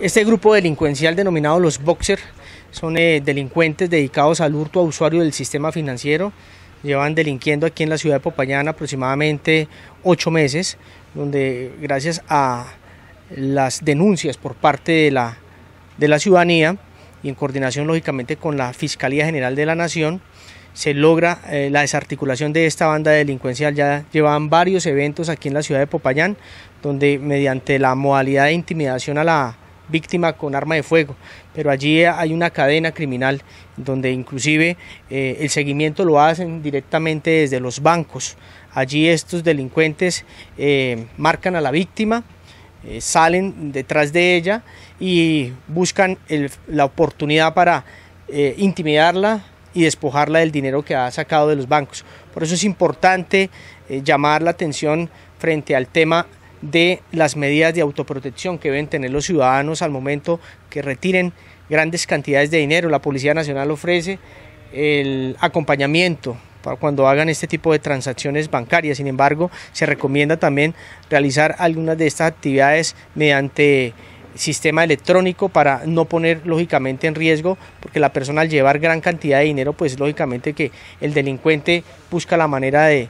Este grupo delincuencial denominado los Boxer son eh, delincuentes dedicados al hurto a usuario del sistema financiero. Llevan delinquiendo aquí en la ciudad de Popayán aproximadamente ocho meses, donde gracias a las denuncias por parte de la, de la ciudadanía y en coordinación lógicamente con la Fiscalía General de la Nación, se logra eh, la desarticulación de esta banda delincuencial. Ya llevan varios eventos aquí en la ciudad de Popayán, donde mediante la modalidad de intimidación a la, víctima con arma de fuego, pero allí hay una cadena criminal donde inclusive eh, el seguimiento lo hacen directamente desde los bancos. Allí estos delincuentes eh, marcan a la víctima, eh, salen detrás de ella y buscan la oportunidad para intimidarla y despojarla del dinero que ha sacado de los bancos. Por eso es importante llamar la atención frente al tema de las medidas de autoprotección que deben tener los ciudadanos al momento que retiren grandes cantidades de dinero. La Policía Nacional ofrece el acompañamiento para cuando hagan este tipo de transacciones bancarias. Sin embargo, se recomienda también realizar algunas de estas actividades mediante sistema electrónico para no poner lógicamente en riesgo, porque la persona al llevar gran cantidad de dinero, pues lógicamente que el delincuente busca la manera de,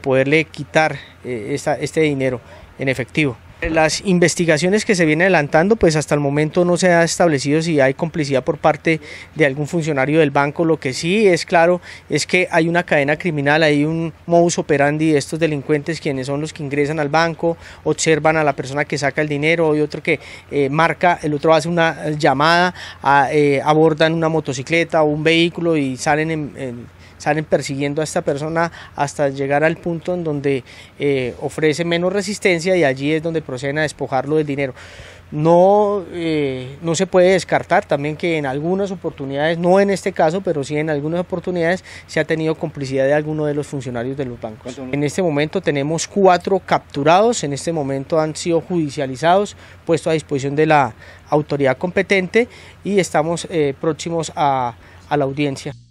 poderle quitar eh, este dinero en efectivo. Las investigaciones que se vienen adelantando, pues hasta el momento no se ha establecido si hay complicidad por parte de algún funcionario del banco. Lo que sí es claro es que hay una cadena criminal, hay un modus operandi de estos delincuentes quienes son los que ingresan al banco, observan a la persona que saca el dinero, hay otro que eh, marca, el otro hace una llamada, eh, abordan una motocicleta o un vehículo y salen en salen persiguiendo a esta persona hasta llegar al punto en donde eh, ofrece menos resistencia y allí es donde proceden a despojarlo del dinero. No, eh, no se puede descartar también que en algunas oportunidades, no en este caso, pero sí en algunas oportunidades, se ha tenido complicidad de alguno de los funcionarios de los bancos. En este momento tenemos cuatro capturados, en este momento han sido judicializados, puestos a disposición de la autoridad competente y estamos eh, próximos a la audiencia.